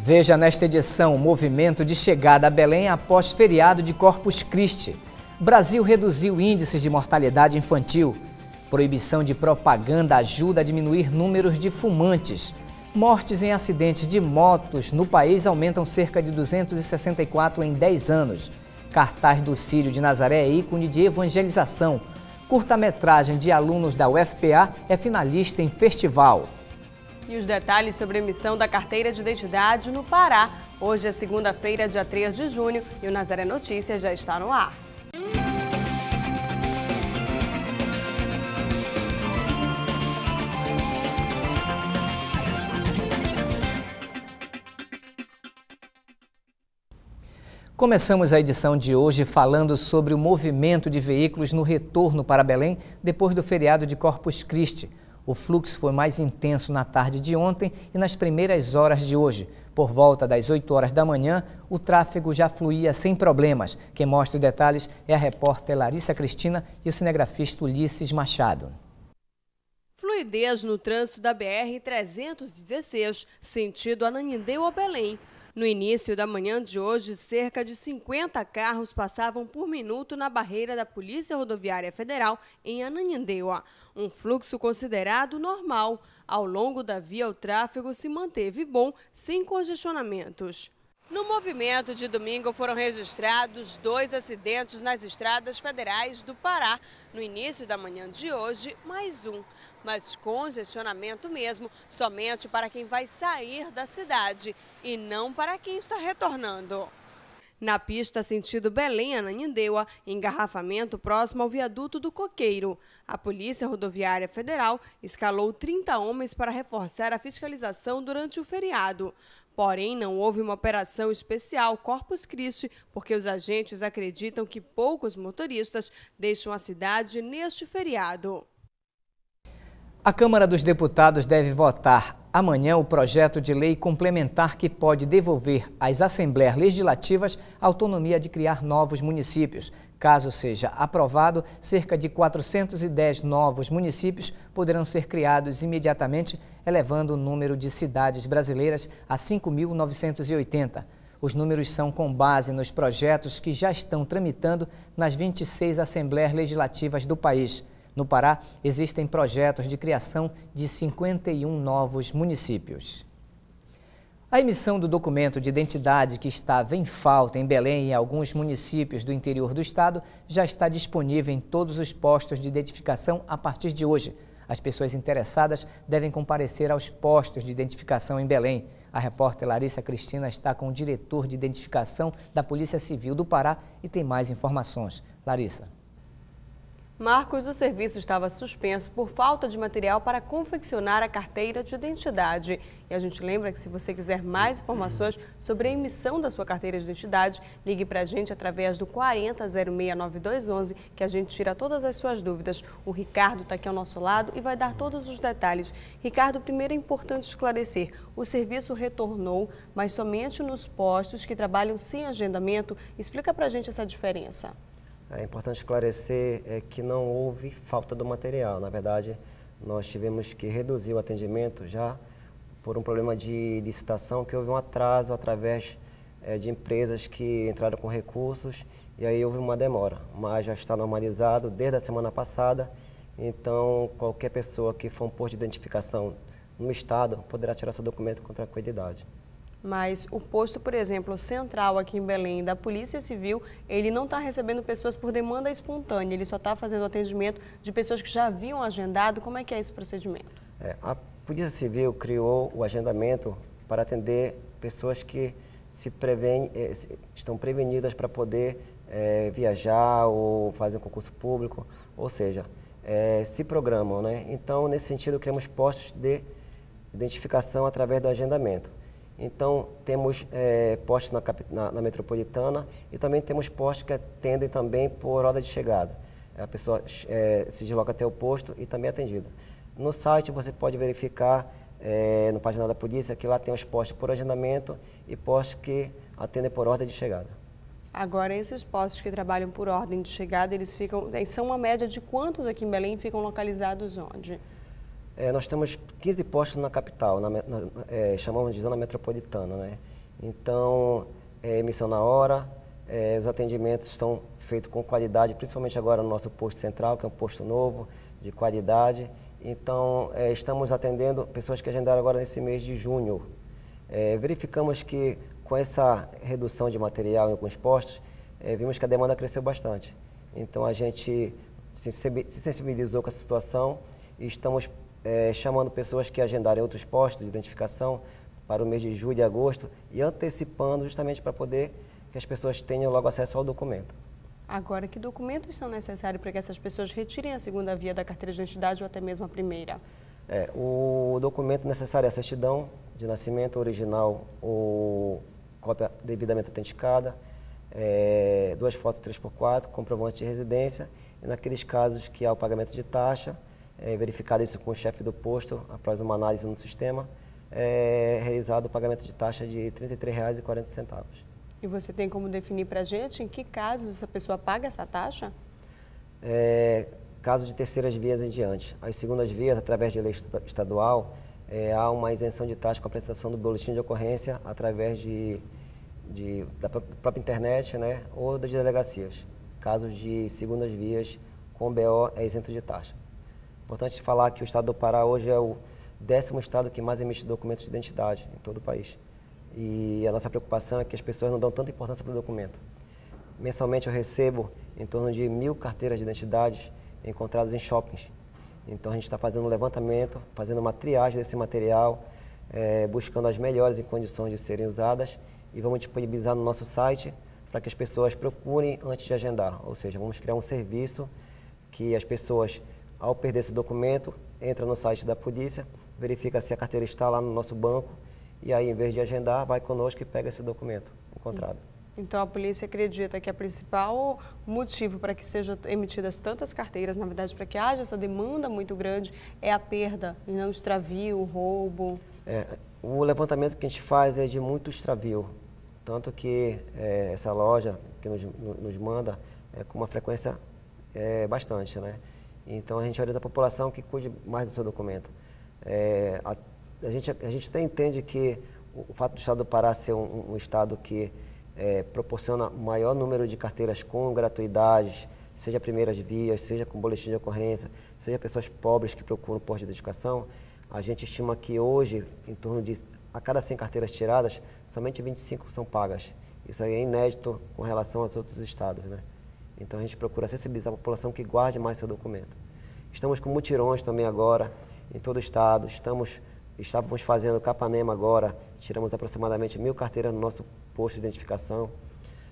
Veja nesta edição o movimento de chegada a Belém após feriado de Corpus Christi. Brasil reduziu índices de mortalidade infantil. Proibição de propaganda ajuda a diminuir números de fumantes. Mortes em acidentes de motos no país aumentam cerca de 264 em 10 anos. Cartaz do Círio de Nazaré é ícone de evangelização. Curta-metragem de alunos da UFPA é finalista em festival. E os detalhes sobre a emissão da carteira de identidade no Pará. Hoje é segunda-feira, dia 3 de junho, e o Nazaré Notícias já está no ar. Começamos a edição de hoje falando sobre o movimento de veículos no retorno para Belém depois do feriado de Corpus Christi. O fluxo foi mais intenso na tarde de ontem e nas primeiras horas de hoje. Por volta das 8 horas da manhã, o tráfego já fluía sem problemas. Quem mostra os detalhes é a repórter Larissa Cristina e o cinegrafista Ulisses Machado. Fluidez no trânsito da BR-316, sentido Ananindeu a belém no início da manhã de hoje, cerca de 50 carros passavam por minuto na barreira da Polícia Rodoviária Federal em Ananindeua, um fluxo considerado normal. Ao longo da via, o tráfego se manteve bom, sem congestionamentos. No movimento de domingo foram registrados dois acidentes nas estradas federais do Pará. No início da manhã de hoje, mais um mas congestionamento mesmo somente para quem vai sair da cidade e não para quem está retornando. Na pista sentido Belém a Ananindeua, engarrafamento próximo ao viaduto do Coqueiro. A Polícia Rodoviária Federal escalou 30 homens para reforçar a fiscalização durante o feriado. Porém, não houve uma operação especial Corpus Christi, porque os agentes acreditam que poucos motoristas deixam a cidade neste feriado. A Câmara dos Deputados deve votar amanhã o projeto de lei complementar que pode devolver às Assembleias Legislativas a autonomia de criar novos municípios. Caso seja aprovado, cerca de 410 novos municípios poderão ser criados imediatamente, elevando o número de cidades brasileiras a 5.980. Os números são com base nos projetos que já estão tramitando nas 26 Assembleias Legislativas do país. No Pará, existem projetos de criação de 51 novos municípios. A emissão do documento de identidade que estava em falta em Belém e em alguns municípios do interior do estado já está disponível em todos os postos de identificação a partir de hoje. As pessoas interessadas devem comparecer aos postos de identificação em Belém. A repórter Larissa Cristina está com o diretor de identificação da Polícia Civil do Pará e tem mais informações. Larissa. Marcos, o serviço estava suspenso por falta de material para confeccionar a carteira de identidade. E a gente lembra que se você quiser mais informações sobre a emissão da sua carteira de identidade, ligue para a gente através do 40069211, que a gente tira todas as suas dúvidas. O Ricardo está aqui ao nosso lado e vai dar todos os detalhes. Ricardo, primeiro é importante esclarecer, o serviço retornou, mas somente nos postos que trabalham sem agendamento. Explica para a gente essa diferença. É importante esclarecer é, que não houve falta do material. Na verdade, nós tivemos que reduzir o atendimento já por um problema de licitação, que houve um atraso através é, de empresas que entraram com recursos e aí houve uma demora. Mas já está normalizado desde a semana passada, então qualquer pessoa que for um posto de identificação no Estado poderá tirar seu documento com tranquilidade. Mas o posto, por exemplo, central aqui em Belém da Polícia Civil, ele não está recebendo pessoas por demanda espontânea, ele só está fazendo atendimento de pessoas que já haviam agendado. Como é que é esse procedimento? É, a Polícia Civil criou o agendamento para atender pessoas que se prevêm, eh, estão prevenidas para poder é, viajar ou fazer um concurso público, ou seja, é, se programam. Né? Então, nesse sentido, criamos postos de identificação através do agendamento. Então, temos é, na, na, na, metropolitana e também temos postos que atendem também por hora de chegada. A pessoa é, se desloca até o posto e também é atendida. No site você pode verificar, é, no página da polícia, que lá tem os postos por agendamento e postos que atendem por ordem de chegada. Agora, esses postos que trabalham por ordem de chegada, eles ficam, são uma média de quantos aqui em Belém ficam localizados onde? É, nós temos 15 postos na capital, na, na, é, chamamos de zona metropolitana. Né? Então, é, emissão na hora, é, os atendimentos estão feitos com qualidade, principalmente agora no nosso posto central, que é um posto novo, de qualidade. Então, é, estamos atendendo pessoas que agendaram agora nesse mês de junho. É, verificamos que com essa redução de material em alguns postos, vimos que a demanda cresceu bastante. Então, a gente se sensibilizou com essa situação e estamos é, chamando pessoas que agendarem outros postos de identificação para o mês de julho e agosto e antecipando justamente para poder que as pessoas tenham logo acesso ao documento. Agora, que documentos são necessários para que essas pessoas retirem a segunda via da carteira de identidade ou até mesmo a primeira? É, o documento necessário é a certidão de nascimento original ou cópia devidamente autenticada, é, duas fotos 3x4, comprovante de residência e naqueles casos que há o pagamento de taxa, é, verificado isso com o chefe do posto, após uma análise no sistema, é realizado o pagamento de taxa de R$ 33,40. E você tem como definir para a gente em que casos essa pessoa paga essa taxa? É, caso de terceiras vias em diante. As segundas vias, através de lei estadual, é, há uma isenção de taxa com a apresentação do boletim de ocorrência através de, de da própria internet né, ou das delegacias. Casos de segundas vias com BO é isento de taxa. Importante falar que o estado do Pará hoje é o décimo estado que mais emite documentos de identidade em todo o país. E a nossa preocupação é que as pessoas não dão tanta importância para o documento. Mensalmente eu recebo em torno de mil carteiras de identidades encontradas em shoppings. Então a gente está fazendo um levantamento, fazendo uma triagem desse material, é, buscando as melhores em condições de serem usadas e vamos disponibilizar no nosso site para que as pessoas procurem antes de agendar. Ou seja, vamos criar um serviço que as pessoas ao perder esse documento, entra no site da polícia, verifica se a carteira está lá no nosso banco e aí, em vez de agendar, vai conosco e pega esse documento encontrado. Então, a polícia acredita que a principal motivo para que sejam emitidas tantas carteiras, na verdade, para que haja essa demanda muito grande, é a perda, e não extravio, roubo. É, o levantamento que a gente faz é de muito extravio. Tanto que é, essa loja que nos, nos manda é com uma frequência é, bastante, né? Então a gente orienta a população que cuide mais do seu documento. É, a, a, gente, a gente até entende que o fato do Estado do Pará ser um, um Estado que é, proporciona maior número de carteiras com gratuidades, seja primeiras vias, seja com boletim de ocorrência, seja pessoas pobres que procuram posto de educação, a gente estima que hoje, em torno de a cada 100 carteiras tiradas, somente 25 são pagas. Isso aí é inédito com relação aos outros estados, né? Então a gente procura sensibilizar a população que guarde mais seu documento. Estamos com mutirões também agora em todo o estado. Estamos, estávamos fazendo Capanema agora, tiramos aproximadamente mil carteiras no nosso posto de identificação.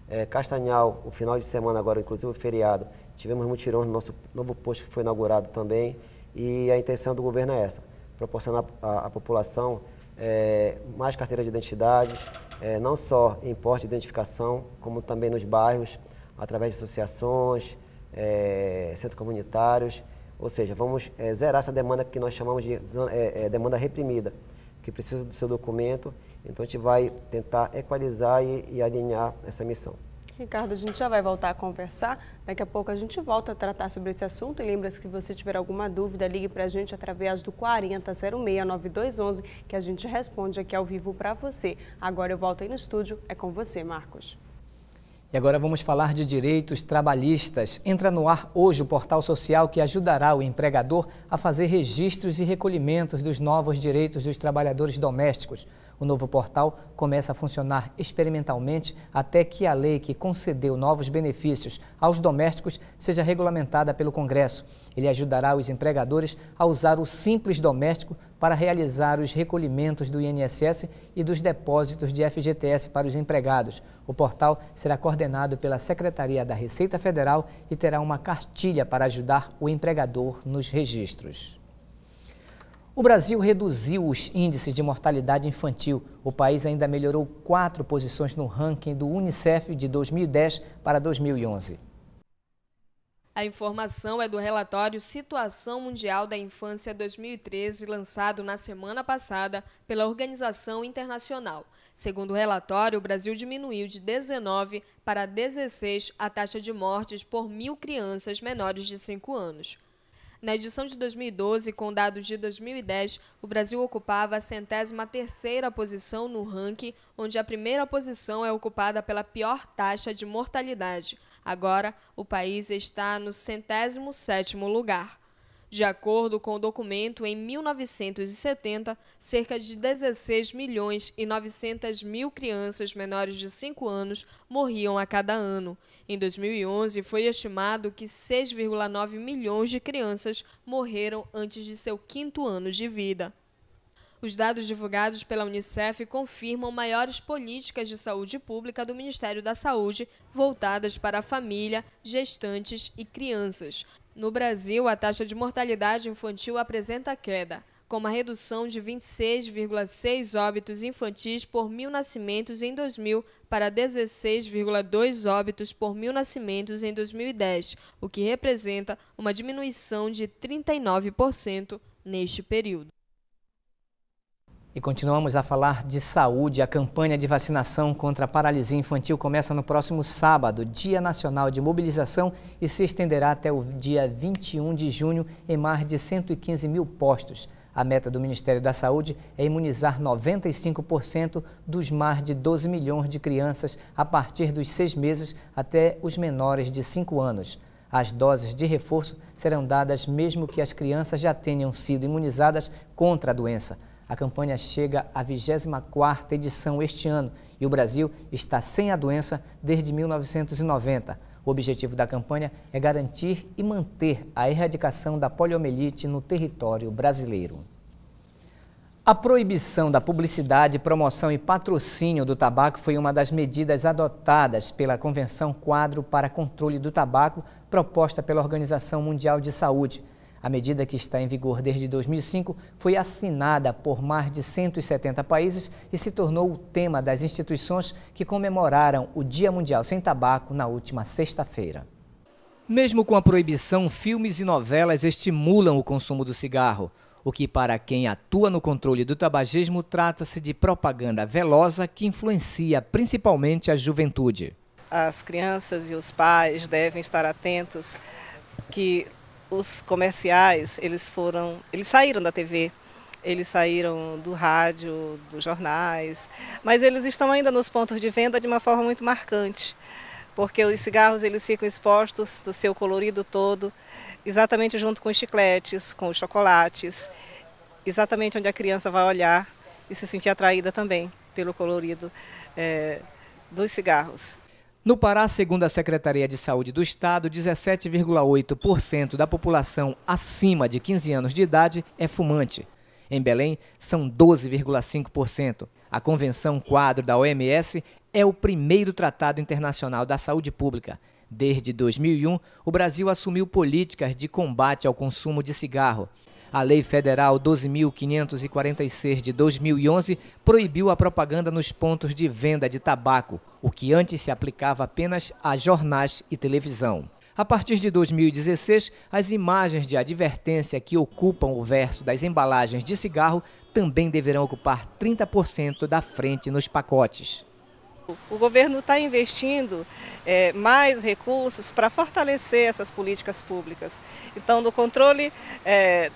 É, Castanhal, o final de semana agora, inclusive o feriado, tivemos mutirões no nosso novo posto que foi inaugurado também. E a intenção do governo é essa, proporcionar à população é, mais carteiras de identidades, é, não só em postos de identificação, como também nos bairros, através de associações, é, centros comunitários. Ou seja, vamos é, zerar essa demanda que nós chamamos de é, é, demanda reprimida, que precisa do seu documento. Então, a gente vai tentar equalizar e, e alinhar essa missão. Ricardo, a gente já vai voltar a conversar. Daqui a pouco a gente volta a tratar sobre esse assunto. E lembra-se que se você tiver alguma dúvida, ligue para a gente através do 4006-9211, que a gente responde aqui ao vivo para você. Agora eu volto aí no estúdio. É com você, Marcos. E agora vamos falar de direitos trabalhistas. Entra no ar hoje o portal social que ajudará o empregador a fazer registros e recolhimentos dos novos direitos dos trabalhadores domésticos. O novo portal começa a funcionar experimentalmente até que a lei que concedeu novos benefícios aos domésticos seja regulamentada pelo Congresso. Ele ajudará os empregadores a usar o Simples Doméstico para realizar os recolhimentos do INSS e dos depósitos de FGTS para os empregados. O portal será coordenado pela Secretaria da Receita Federal e terá uma cartilha para ajudar o empregador nos registros. O Brasil reduziu os índices de mortalidade infantil. O país ainda melhorou quatro posições no ranking do Unicef de 2010 para 2011. A informação é do relatório Situação Mundial da Infância 2013, lançado na semana passada pela Organização Internacional. Segundo o relatório, o Brasil diminuiu de 19 para 16 a taxa de mortes por mil crianças menores de 5 anos. Na edição de 2012, com dados de 2010, o Brasil ocupava a centésima terceira posição no ranking, onde a primeira posição é ocupada pela pior taxa de mortalidade. Agora, o país está no centésimo sétimo lugar. De acordo com o documento, em 1970, cerca de 16 milhões e 900 mil crianças menores de 5 anos morriam a cada ano. Em 2011, foi estimado que 6,9 milhões de crianças morreram antes de seu quinto ano de vida. Os dados divulgados pela Unicef confirmam maiores políticas de saúde pública do Ministério da Saúde voltadas para a família, gestantes e crianças. No Brasil, a taxa de mortalidade infantil apresenta queda, com uma redução de 26,6 óbitos infantis por mil nascimentos em 2000 para 16,2 óbitos por mil nascimentos em 2010, o que representa uma diminuição de 39% neste período. E continuamos a falar de saúde. A campanha de vacinação contra a paralisia infantil começa no próximo sábado, Dia Nacional de Mobilização, e se estenderá até o dia 21 de junho em mais de 115 mil postos. A meta do Ministério da Saúde é imunizar 95% dos mais de 12 milhões de crianças a partir dos seis meses até os menores de 5 anos. As doses de reforço serão dadas mesmo que as crianças já tenham sido imunizadas contra a doença. A campanha chega à 24ª edição este ano e o Brasil está sem a doença desde 1990. O objetivo da campanha é garantir e manter a erradicação da poliomielite no território brasileiro. A proibição da publicidade, promoção e patrocínio do tabaco foi uma das medidas adotadas pela Convenção Quadro para Controle do Tabaco, proposta pela Organização Mundial de Saúde. A medida que está em vigor desde 2005 foi assinada por mais de 170 países e se tornou o tema das instituições que comemoraram o Dia Mundial Sem Tabaco na última sexta-feira. Mesmo com a proibição, filmes e novelas estimulam o consumo do cigarro. O que, para quem atua no controle do tabagismo, trata-se de propaganda velosa que influencia principalmente a juventude. As crianças e os pais devem estar atentos que os comerciais, eles foram, eles saíram da TV, eles saíram do rádio, dos jornais, mas eles estão ainda nos pontos de venda de uma forma muito marcante, porque os cigarros eles ficam expostos do seu colorido todo, exatamente junto com os chicletes, com os chocolates, exatamente onde a criança vai olhar e se sentir atraída também pelo colorido é, dos cigarros. No Pará, segundo a Secretaria de Saúde do Estado, 17,8% da população acima de 15 anos de idade é fumante. Em Belém, são 12,5%. A Convenção Quadro da OMS é o primeiro tratado internacional da saúde pública. Desde 2001, o Brasil assumiu políticas de combate ao consumo de cigarro. A Lei Federal 12.546 de 2011 proibiu a propaganda nos pontos de venda de tabaco, o que antes se aplicava apenas a jornais e televisão. A partir de 2016, as imagens de advertência que ocupam o verso das embalagens de cigarro também deverão ocupar 30% da frente nos pacotes. O governo está investindo é, mais recursos para fortalecer essas políticas públicas. Então, no controle é,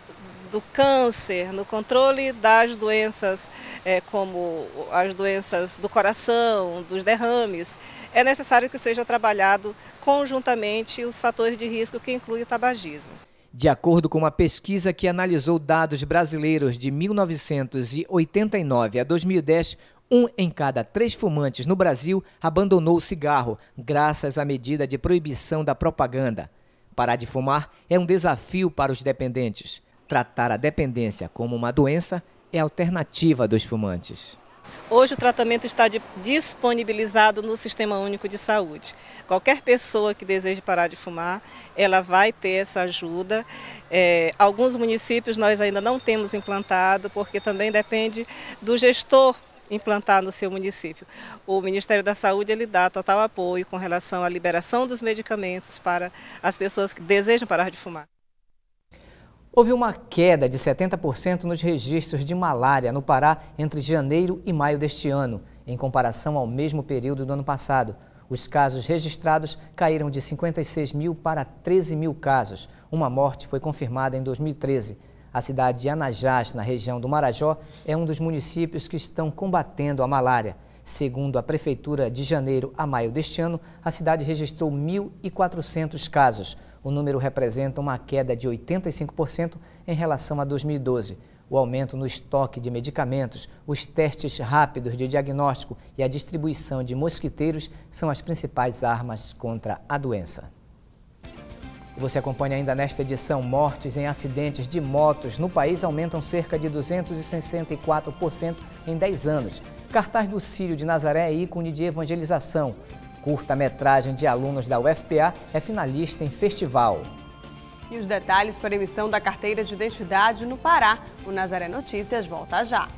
do câncer, no controle das doenças, é, como as doenças do coração, dos derrames, é necessário que seja trabalhado conjuntamente os fatores de risco que incluem o tabagismo. De acordo com uma pesquisa que analisou dados brasileiros de 1989 a 2010, um em cada três fumantes no Brasil abandonou o cigarro, graças à medida de proibição da propaganda. Parar de fumar é um desafio para os dependentes tratar a dependência como uma doença é a alternativa dos fumantes. Hoje o tratamento está disponibilizado no Sistema Único de Saúde. Qualquer pessoa que deseje parar de fumar, ela vai ter essa ajuda. É, alguns municípios nós ainda não temos implantado, porque também depende do gestor implantar no seu município. O Ministério da Saúde ele dá total apoio com relação à liberação dos medicamentos para as pessoas que desejam parar de fumar. Houve uma queda de 70% nos registros de malária no Pará entre janeiro e maio deste ano, em comparação ao mesmo período do ano passado. Os casos registrados caíram de 56 mil para 13 mil casos. Uma morte foi confirmada em 2013. A cidade de Anajás, na região do Marajó, é um dos municípios que estão combatendo a malária. Segundo a Prefeitura, de janeiro a maio deste ano, a cidade registrou 1.400 casos. O número representa uma queda de 85% em relação a 2012. O aumento no estoque de medicamentos, os testes rápidos de diagnóstico e a distribuição de mosquiteiros são as principais armas contra a doença. Você acompanha ainda nesta edição: mortes em acidentes de motos no país aumentam cerca de 264% em 10 anos. Cartaz do Círio de Nazaré é ícone de evangelização. Curta-metragem de alunos da UFPA é finalista em festival. E os detalhes para emissão da carteira de identidade no Pará. O Nazaré Notícias volta já.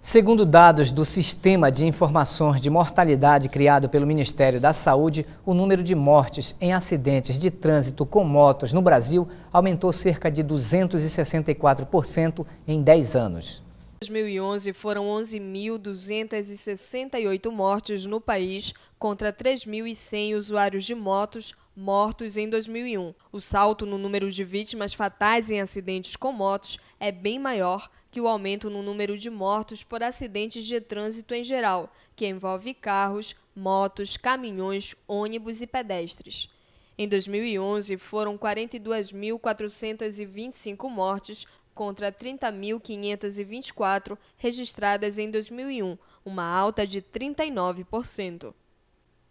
Segundo dados do Sistema de Informações de Mortalidade criado pelo Ministério da Saúde, o número de mortes em acidentes de trânsito com motos no Brasil aumentou cerca de 264% em 10 anos. 2011 foram 11.268 mortes no país contra 3.100 usuários de motos mortos em 2001. O salto no número de vítimas fatais em acidentes com motos é bem maior que o aumento no número de mortos por acidentes de trânsito em geral, que envolve carros, motos, caminhões, ônibus e pedestres. Em 2011, foram 42.425 mortes contra 30.524 registradas em 2001, uma alta de 39%.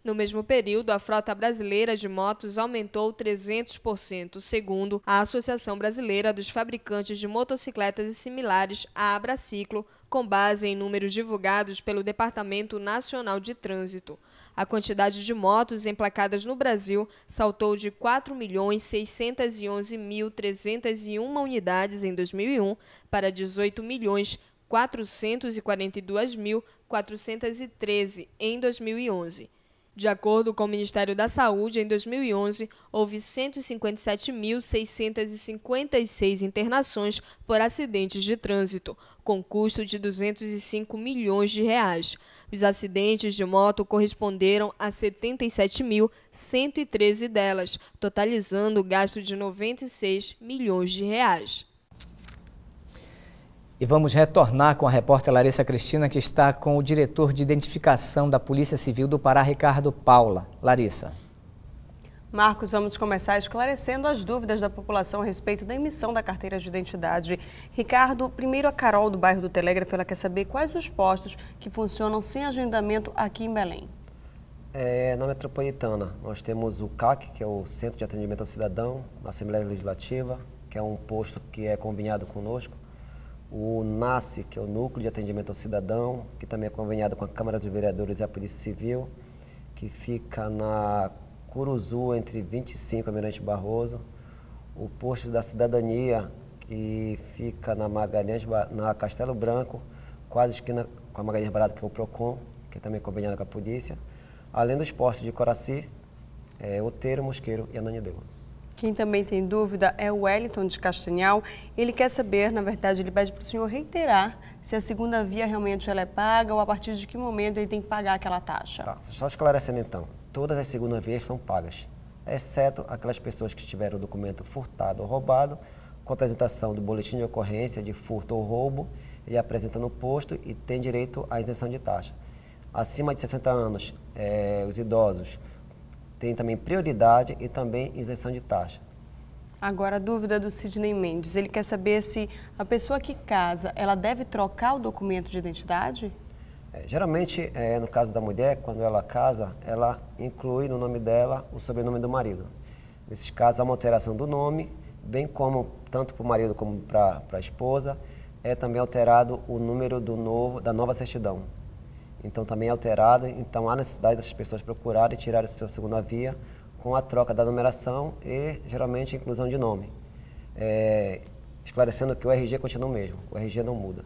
No mesmo período, a frota brasileira de motos aumentou 300%, segundo a Associação Brasileira dos Fabricantes de Motocicletas e Similares, a Abraciclo, com base em números divulgados pelo Departamento Nacional de Trânsito. A quantidade de motos emplacadas no Brasil saltou de 4.611.301 unidades em 2001 para 18 milhões 442.413 em 2011. De acordo com o Ministério da Saúde, em 2011, houve 157.656 internações por acidentes de trânsito, com custo de 205 milhões de reais. Os acidentes de moto corresponderam a 77.113 delas, totalizando o gasto de 96 milhões de reais. E vamos retornar com a repórter Larissa Cristina, que está com o diretor de identificação da Polícia Civil do Pará, Ricardo Paula. Larissa. Marcos, vamos começar esclarecendo as dúvidas da população a respeito da emissão da carteira de identidade. Ricardo, primeiro a Carol do bairro do Telégrafo, ela quer saber quais os postos que funcionam sem agendamento aqui em Belém. É, na metropolitana, nós temos o CAC, que é o Centro de Atendimento ao Cidadão, na Assembleia Legislativa, que é um posto que é conveniado conosco. O NASC, que é o Núcleo de Atendimento ao Cidadão, que também é conveniado com a Câmara de Vereadores e a Polícia Civil, que fica na Curuzu, entre 25 e Almirante Barroso, o posto da cidadania, que fica na Magalhães, na Castelo Branco, quase esquina com a Magalhães Barata, que é o PROCON, que é também conveniado com a polícia, além dos postos de Coraci, é, Oteiro, Mosqueiro e Ananindeua. Quem também tem dúvida é o Wellington de Castanhal. Ele quer saber, na verdade, ele pede para o senhor reiterar se a segunda via realmente ela é paga ou a partir de que momento ele tem que pagar aquela taxa. Tá, só esclarecendo então todas as segundas-vias são pagas, exceto aquelas pessoas que tiveram o documento furtado ou roubado, com apresentação do boletim de ocorrência de furto ou roubo, e apresenta no posto e tem direito à isenção de taxa. Acima de 60 anos, é, os idosos têm também prioridade e também isenção de taxa. Agora, a dúvida do Sidney Mendes. Ele quer saber se a pessoa que casa, ela deve trocar o documento de identidade? É, geralmente, é, no caso da mulher, quando ela casa, ela inclui no nome dela o sobrenome do marido. Nesses casos, há uma alteração do nome, bem como tanto para o marido como para a esposa, é também alterado o número do novo, da nova certidão. Então, também é alterado, então há necessidade das pessoas procurarem tirar a sua segunda via com a troca da numeração e, geralmente, a inclusão de nome. É, esclarecendo que o RG continua o mesmo, o RG não muda.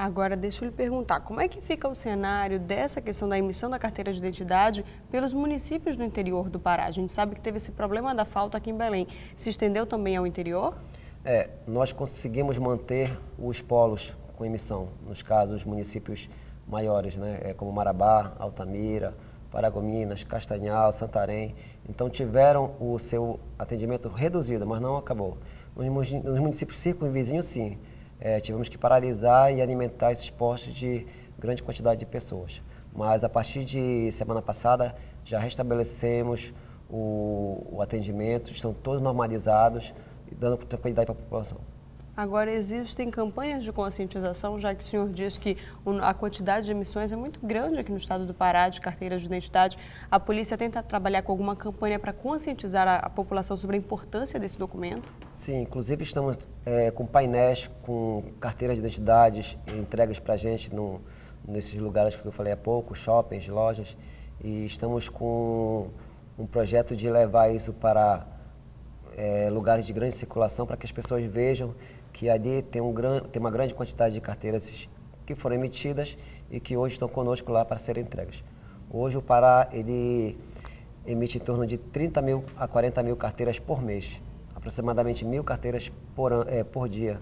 Agora, deixa eu lhe perguntar, como é que fica o cenário dessa questão da emissão da carteira de identidade pelos municípios do interior do Pará? A gente sabe que teve esse problema da falta aqui em Belém. Se estendeu também ao interior? É, nós conseguimos manter os polos com emissão, nos casos, os municípios maiores, né? É como Marabá, Altamira, Paragominas, Castanhal, Santarém. Então, tiveram o seu atendimento reduzido, mas não acabou. Nos municípios circunvizinhos, sim é, tivemos que paralisar e alimentar esses postos de grande quantidade de pessoas. Mas a partir de semana passada já restabelecemos o, o atendimento, estão todos normalizados e dando tranquilidade para a população. Agora, existem campanhas de conscientização, já que o senhor diz que a quantidade de emissões é muito grande aqui no estado do Pará, de carteiras de identidade. A polícia tenta trabalhar com alguma campanha para conscientizar a, a população sobre a importância desse documento? Sim, inclusive estamos é, com painéis, com carteiras de identidades entregas para a gente no, nesses lugares que eu falei há pouco, shoppings, lojas, e estamos com um projeto de levar isso para é, lugares de grande circulação para que as pessoas vejam que ali tem, um gran, tem uma grande quantidade de carteiras que foram emitidas e que hoje estão conosco lá para serem entregues. Hoje o Pará ele emite em torno de 30 mil a 40 mil carteiras por mês, aproximadamente mil carteiras por, é, por dia.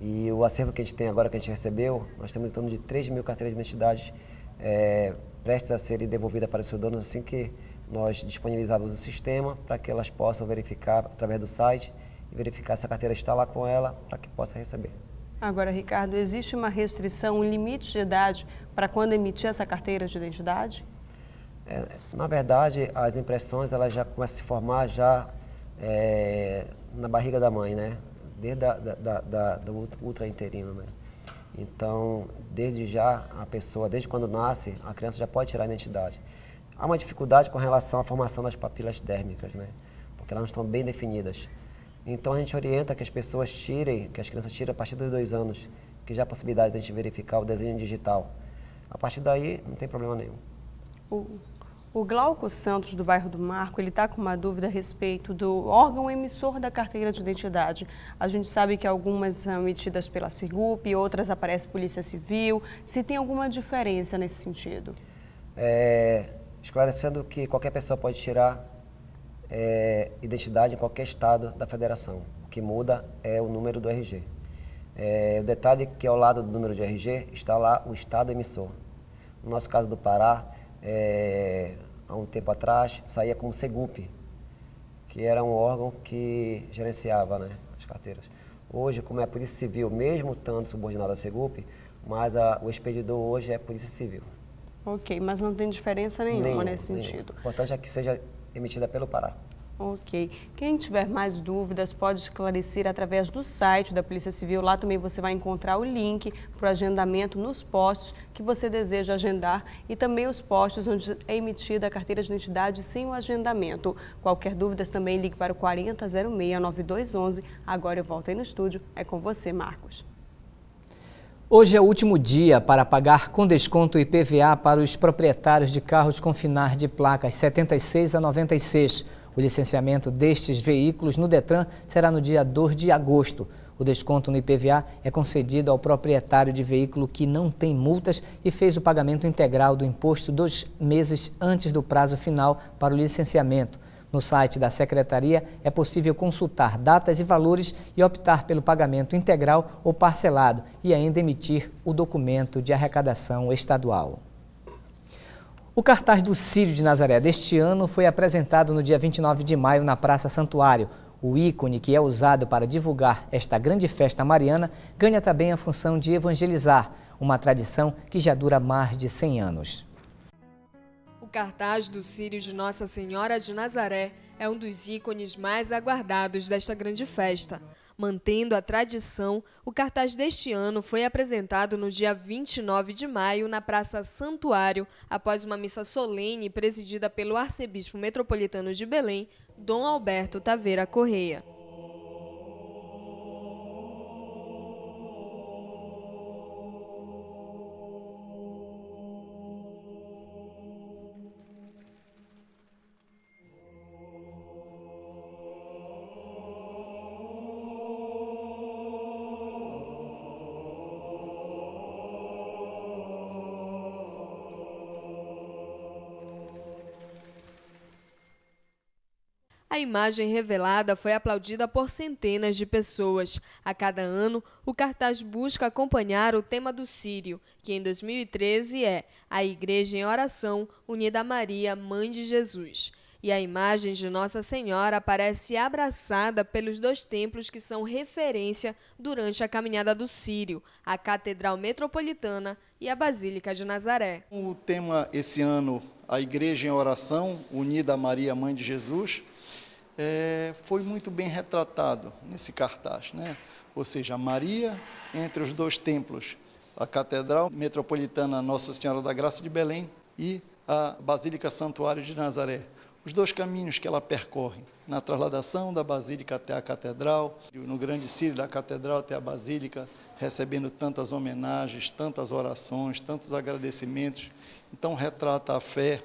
E o acervo que a gente tem agora, que a gente recebeu, nós temos em torno de 3 mil carteiras de identidade é, prestes a serem devolvidas para os seus donos assim que nós disponibilizarmos o sistema para que elas possam verificar através do site verificar se a carteira está lá com ela para que possa receber. Agora, Ricardo, existe uma restrição, um limite de idade para quando emitir essa carteira de identidade? É, na verdade, as impressões elas já começam a se formar já é, na barriga da mãe, né? Desde a, da, da, da, do ultrainterino, né? Então, desde já, a pessoa, desde quando nasce, a criança já pode tirar a identidade. Há uma dificuldade com relação à formação das papilas dérmicas, né? Porque elas não estão bem definidas. Então a gente orienta que as pessoas tirem, que as crianças tirem a partir dos dois anos, que já há possibilidade de a gente verificar o desenho digital. A partir daí, não tem problema nenhum. O, o Glauco Santos, do bairro do Marco, ele está com uma dúvida a respeito do órgão emissor da carteira de identidade. A gente sabe que algumas são emitidas pela Sirgup, outras aparece Polícia Civil. Se tem alguma diferença nesse sentido? É, esclarecendo que qualquer pessoa pode tirar é, identidade em qualquer estado da federação. O que muda é o número do RG. É, o detalhe é que ao lado do número de RG está lá o estado emissor. No nosso caso do Pará, é, há um tempo atrás, saía como Segup, que era um órgão que gerenciava né, as carteiras. Hoje, como é a Polícia Civil, mesmo estando subordinada à Segup, mas a, o expedidor hoje é Polícia Civil. Ok, mas não tem diferença nenhuma nenhum, nesse sentido. O importante é que seja emitida pelo Pará. Ok. Quem tiver mais dúvidas pode esclarecer através do site da Polícia Civil. Lá também você vai encontrar o link para o agendamento nos postos que você deseja agendar e também os postos onde é emitida a carteira de identidade sem o agendamento. Qualquer dúvida também ligue para o 4006-9211. Agora eu volto aí no estúdio. É com você, Marcos. Hoje é o último dia para pagar com desconto IPVA para os proprietários de carros com finar de placas 76 a 96. O licenciamento destes veículos no Detran será no dia 2 de agosto. O desconto no IPVA é concedido ao proprietário de veículo que não tem multas e fez o pagamento integral do imposto dois meses antes do prazo final para o licenciamento. No site da Secretaria é possível consultar datas e valores e optar pelo pagamento integral ou parcelado e ainda emitir o documento de arrecadação estadual. O cartaz do Círio de Nazaré deste ano foi apresentado no dia 29 de maio na Praça Santuário. O ícone que é usado para divulgar esta grande festa mariana ganha também a função de evangelizar, uma tradição que já dura mais de 100 anos cartaz do Círio de Nossa Senhora de Nazaré é um dos ícones mais aguardados desta grande festa. Mantendo a tradição, o cartaz deste ano foi apresentado no dia 29 de maio na Praça Santuário, após uma missa solene presidida pelo arcebispo metropolitano de Belém, Dom Alberto Taveira Correia. A imagem revelada foi aplaudida por centenas de pessoas. A cada ano, o cartaz busca acompanhar o tema do Sírio, que em 2013 é A Igreja em Oração, Unida a Maria, Mãe de Jesus e a imagem de Nossa Senhora aparece abraçada pelos dois templos que são referência durante a caminhada do Sírio, a Catedral Metropolitana e a Basílica de Nazaré. O tema esse ano, a Igreja em Oração, unida a Maria, Mãe de Jesus, é, foi muito bem retratado nesse cartaz. Né? Ou seja, Maria entre os dois templos, a Catedral Metropolitana Nossa Senhora da Graça de Belém e a Basílica Santuário de Nazaré. Os dois caminhos que ela percorre, na trasladação da Basílica até a Catedral, no grande círio da Catedral até a Basílica, recebendo tantas homenagens, tantas orações, tantos agradecimentos. Então, retrata a fé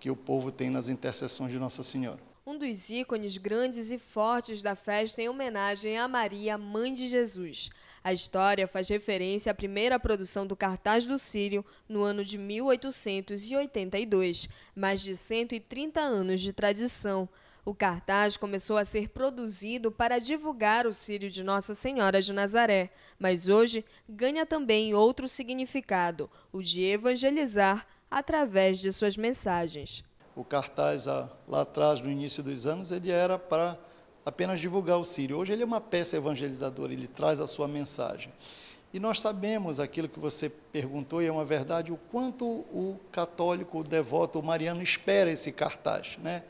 que o povo tem nas intercessões de Nossa Senhora um dos ícones grandes e fortes da festa em homenagem a Maria, mãe de Jesus. A história faz referência à primeira produção do cartaz do Sírio no ano de 1882, mais de 130 anos de tradição. O cartaz começou a ser produzido para divulgar o Sírio de Nossa Senhora de Nazaré, mas hoje ganha também outro significado, o de evangelizar através de suas mensagens o cartaz lá atrás, no início dos anos, ele era para apenas divulgar o Sírio. Hoje ele é uma peça evangelizadora, ele traz a sua mensagem. E nós sabemos aquilo que você perguntou, e é uma verdade, o quanto o católico, o devoto, o mariano espera esse cartaz. Né?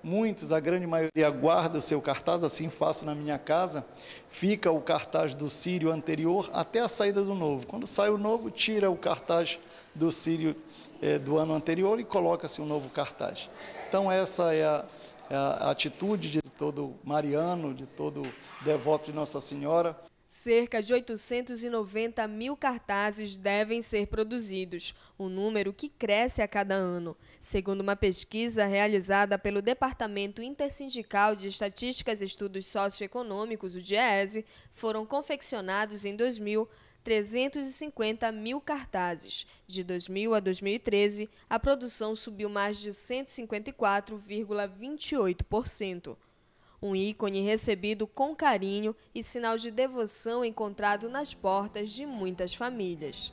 Muitos, a grande maioria, guarda o seu cartaz, assim faço na minha casa, fica o cartaz do Sírio anterior até a saída do novo. Quando sai o novo, tira o cartaz do Sírio eh, do ano anterior e coloca-se um novo cartaz. Então essa é a, é a atitude de todo mariano, de todo devoto de Nossa Senhora. Cerca de 890 mil cartazes devem ser produzidos, um número que cresce a cada ano. Segundo uma pesquisa realizada pelo Departamento Intersindical de Estatísticas e Estudos Socioeconômicos, o DIESE. foram confeccionados em 2000 350 mil cartazes. De 2000 a 2013, a produção subiu mais de 154,28%. Um ícone recebido com carinho e sinal de devoção encontrado nas portas de muitas famílias.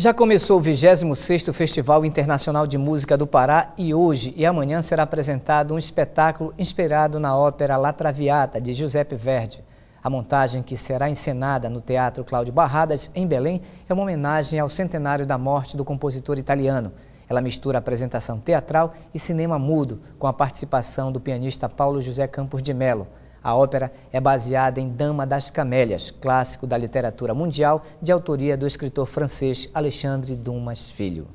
Já começou o 26º Festival Internacional de Música do Pará e hoje e amanhã será apresentado um espetáculo inspirado na ópera La Traviata, de Giuseppe Verdi. A montagem, que será encenada no Teatro Cláudio Barradas, em Belém, é uma homenagem ao centenário da morte do compositor italiano. Ela mistura apresentação teatral e cinema mudo, com a participação do pianista Paulo José Campos de Mello. A ópera é baseada em Dama das Camélias, clássico da literatura mundial, de autoria do escritor francês Alexandre Dumas Filho.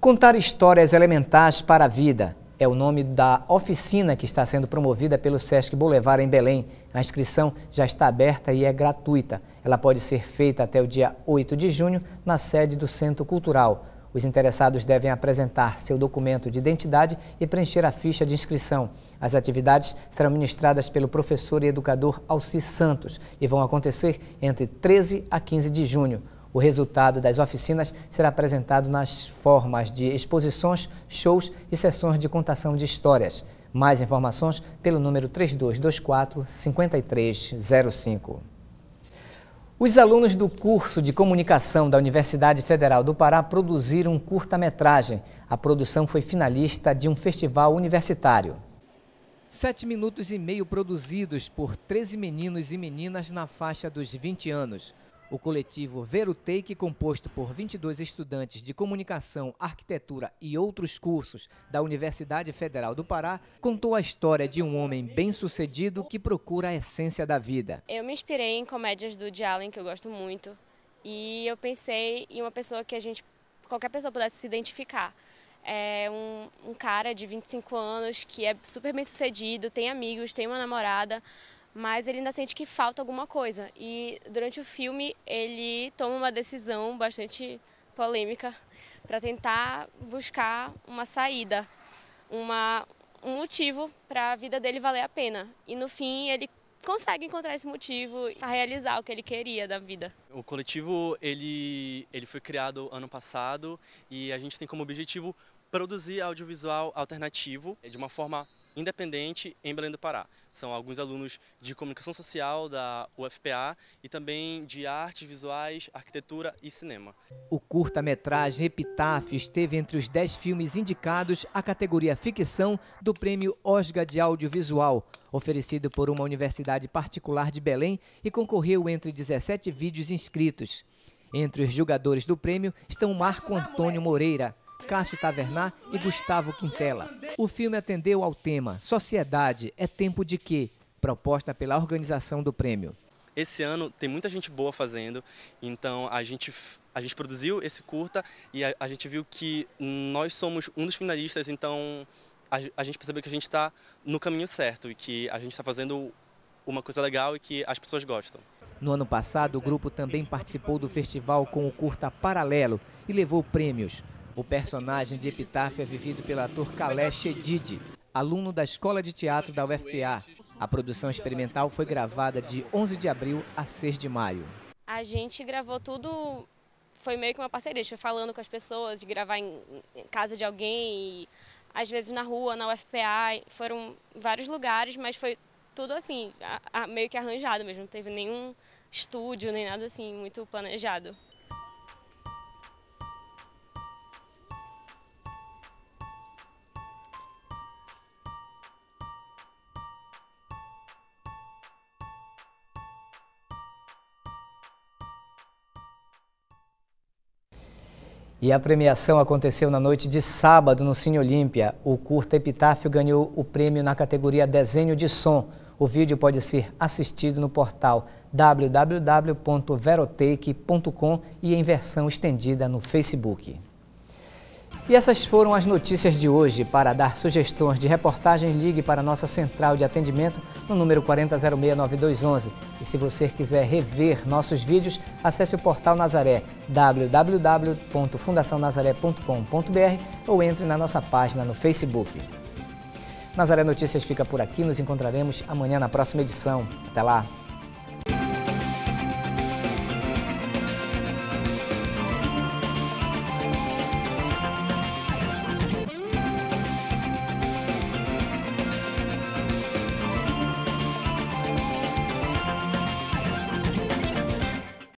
Contar histórias elementares para a vida é o nome da oficina que está sendo promovida pelo Sesc Boulevard em Belém. A inscrição já está aberta e é gratuita. Ela pode ser feita até o dia 8 de junho na sede do Centro Cultural. Os interessados devem apresentar seu documento de identidade e preencher a ficha de inscrição. As atividades serão ministradas pelo professor e educador Alci Santos e vão acontecer entre 13 a 15 de junho. O resultado das oficinas será apresentado nas formas de exposições, shows e sessões de contação de histórias. Mais informações pelo número 3224 5305. Os alunos do curso de comunicação da Universidade Federal do Pará produziram um curta-metragem. A produção foi finalista de um festival universitário. Sete minutos e meio produzidos por 13 meninos e meninas na faixa dos 20 anos. O coletivo Take, composto por 22 estudantes de comunicação, arquitetura e outros cursos da Universidade Federal do Pará, contou a história de um homem bem-sucedido que procura a essência da vida. Eu me inspirei em comédias do Allen, que eu gosto muito, e eu pensei em uma pessoa que a gente, qualquer pessoa pudesse se identificar. É um, um cara de 25 anos que é super bem-sucedido, tem amigos, tem uma namorada, mas ele ainda sente que falta alguma coisa. E durante o filme ele toma uma decisão bastante polêmica para tentar buscar uma saída, uma, um motivo para a vida dele valer a pena. E no fim ele consegue encontrar esse motivo para realizar o que ele queria da vida. O coletivo ele, ele foi criado ano passado e a gente tem como objetivo produzir audiovisual alternativo de uma forma independente em Belém do Pará. São alguns alunos de comunicação social da UFPA e também de artes visuais, arquitetura e cinema. O curta-metragem Epitáfio esteve entre os 10 filmes indicados à categoria ficção do Prêmio Osga de Audiovisual, oferecido por uma universidade particular de Belém e concorreu entre 17 vídeos inscritos. Entre os julgadores do prêmio estão Marco Antônio Moreira, Cássio Tavernar e Gustavo Quintela. O filme atendeu ao tema Sociedade é Tempo de Quê? proposta pela organização do prêmio. Esse ano tem muita gente boa fazendo, então a gente, a gente produziu esse curta e a, a gente viu que nós somos um dos finalistas, então a, a gente percebeu que a gente está no caminho certo e que a gente está fazendo uma coisa legal e que as pessoas gostam. No ano passado, o grupo também participou do festival com o curta Paralelo e levou prêmios. O personagem de Epitáfio é vivido pelo ator Kalé Chedid, aluno da Escola de Teatro da UFPA. A produção experimental foi gravada de 11 de abril a 6 de maio. A gente gravou tudo, foi meio que uma parceria, a gente foi falando com as pessoas, de gravar em casa de alguém, às vezes na rua, na UFPA, foram vários lugares, mas foi tudo assim, meio que arranjado mesmo, não teve nenhum estúdio, nem nada assim, muito planejado. E a premiação aconteceu na noite de sábado no Cine Olímpia. O curta Epitáfio ganhou o prêmio na categoria Desenho de Som. O vídeo pode ser assistido no portal www.verotake.com e em versão estendida no Facebook. E essas foram as notícias de hoje. Para dar sugestões de reportagem, ligue para nossa central de atendimento no número 40069211. E se você quiser rever nossos vídeos, acesse o portal Nazaré www.fundacionazaré.com.br ou entre na nossa página no Facebook. Nazaré Notícias fica por aqui, nos encontraremos amanhã na próxima edição. Até lá!